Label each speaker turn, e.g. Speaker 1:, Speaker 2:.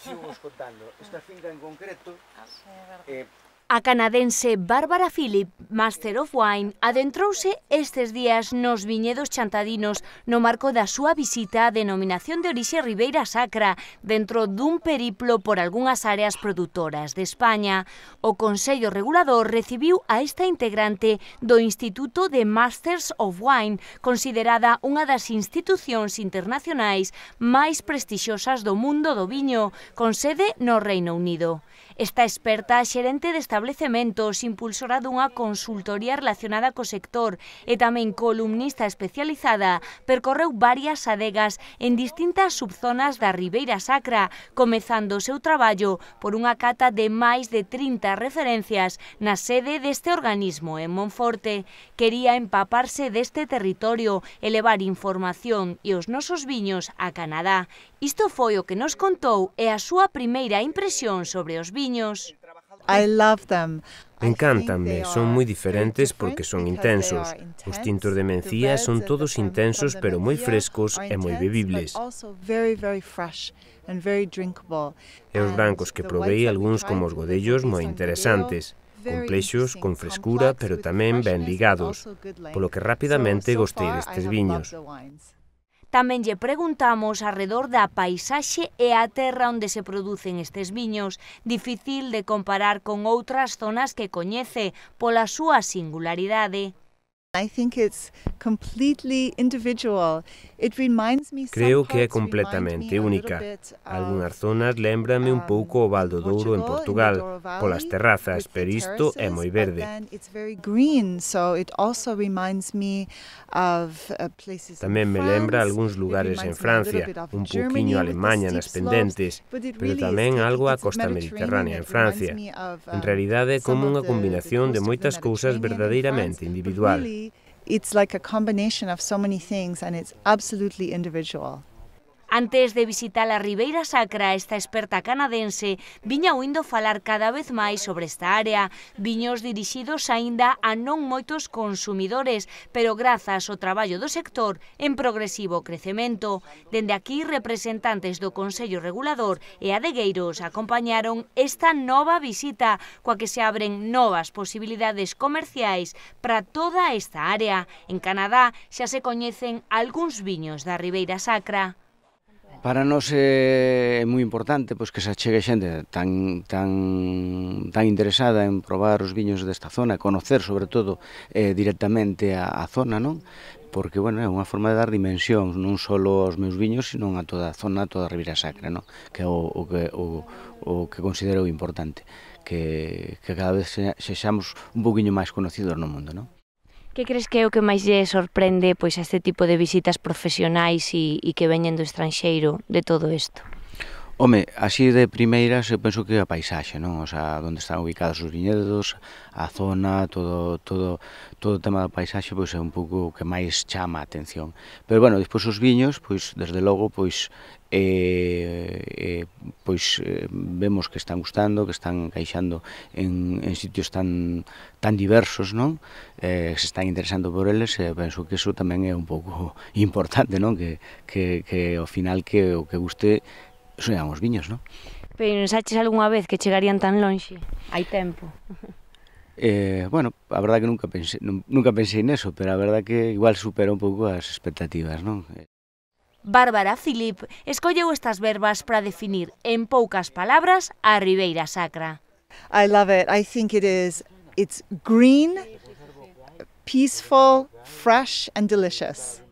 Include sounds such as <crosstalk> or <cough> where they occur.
Speaker 1: sigo vos contando. Esta finca en concreto, ah, sí, eh,
Speaker 2: A canadense Bárbara Philip, Master of Wine, adentrouse estes días nos viñedos chantadinos no marco da súa visita á denominación de orixe Ribeira Sacra dentro dun periplo por algunhas áreas produtoras de España. O Consello Regulador recibiu a esta integrante do Instituto de Masters of Wine, considerada unha das institucións internacionais máis prestixosas do mundo do viño, con sede no Reino Unido. Esta experta xerente desta establecementos, impulsora dunha consultoría relacionada co sector e tamén columnista especializada, percorreu varias adegas en distintas subzonas da Ribeira Sacra, comezando o seu traballo por unha cata de máis de 30 referencias na sede deste organismo en Monforte. Quería empaparse deste territorio, elevar información e os nosos viños a Canadá. Isto foi o que nos contou e a súa primeira impresión sobre os viños.
Speaker 3: Encántanme, son moi diferentes porque son intensos. Os tintos de mencía son todos intensos pero moi frescos e moi bebibles. E os brancos que provei algúns como os godellos moi interesantes,
Speaker 2: complexos, con frescura, pero
Speaker 3: tamén ben ligados, polo que rapidamente gostei destes viños.
Speaker 2: Tamén lle preguntamos arredor da paisaxe e a terra onde se producen estes viños, difícil de comparar con outras zonas que coñece pola súa singularidade. Creo que é completamente única.
Speaker 3: Algunas zonas lembranme un um, pouco o Val do Douro en Portugal, polas terrazas, pero isto é moi verde.
Speaker 4: Uh, tamén me lembra algúns lugares en Francia, un poquinho Alemanha nas pendentes, pero tamén algo a costa mediterránea en Francia. En realidade é um, como unha
Speaker 3: combinación de moitas cousas verdadeiramente individual.
Speaker 4: it's like a combination of so many things and it's absolutely individual.
Speaker 2: Antes de visitar a Ribeira Sacra, esta experta canadense viña oindo falar cada vez máis sobre esta área, viños dirixidos aínda a non moitos consumidores, pero grazas ao traballo do sector en progresivo crecemento. Dende aquí, representantes do Consello Regulador e Adegueiros acompañaron esta nova visita, coa que se abren novas posibilidades comerciais para toda esta área. En Canadá xa se coñecen algúns viños da Ribeira Sacra.
Speaker 1: Para nós é moi importante pois, que se achegue xente tan, tan, tan interesada en probar os viños desta zona, conocer sobre todo eh, directamente a, a zona, non? porque bueno, é unha forma de dar dimensión non só aos meus viños, sino a toda a zona, a toda a Ribeira Sacra, non? que é o, o, que, o, o que considero importante, que, que cada vez sexamos un poquinho máis conocidos no mundo. Non?
Speaker 2: Que crees que é o que máis lle sorprende pois a este tipo de visitas profesionais e, e que veñen do estranxeiro de todo isto?
Speaker 1: Home, así de primeiras eu penso que a paisaxe, non? O sea, onde están ubicados os viñedos, a zona, todo todo todo o tema da paisaxe pois é un pouco o que máis chama a atención. Pero bueno, despois os viños, pois desde logo pois eh, eh, pois eh, vemos que están gustando, que están caixando en, en sitios tan tan diversos, non? Eh, se están interesando por eles, e eh, penso que eso tamén é un pouco <laughs> importante, non? Que, que, que ao final que o que guste Soñan os viños, non?
Speaker 2: Pensaches algunha vez que chegarían tan lonxe? Hai tempo. <laughs>
Speaker 1: Eh, bueno, a verdade que nunca pensei, nunca pensei neso, pero a verdade que igual supera un pouco as expectativas, non?
Speaker 2: Bárbara Filip escolleu estas verbas para definir en poucas palabras a Ribeira Sacra.
Speaker 4: I love it. I think it is it's green, peaceful, fresh and delicious.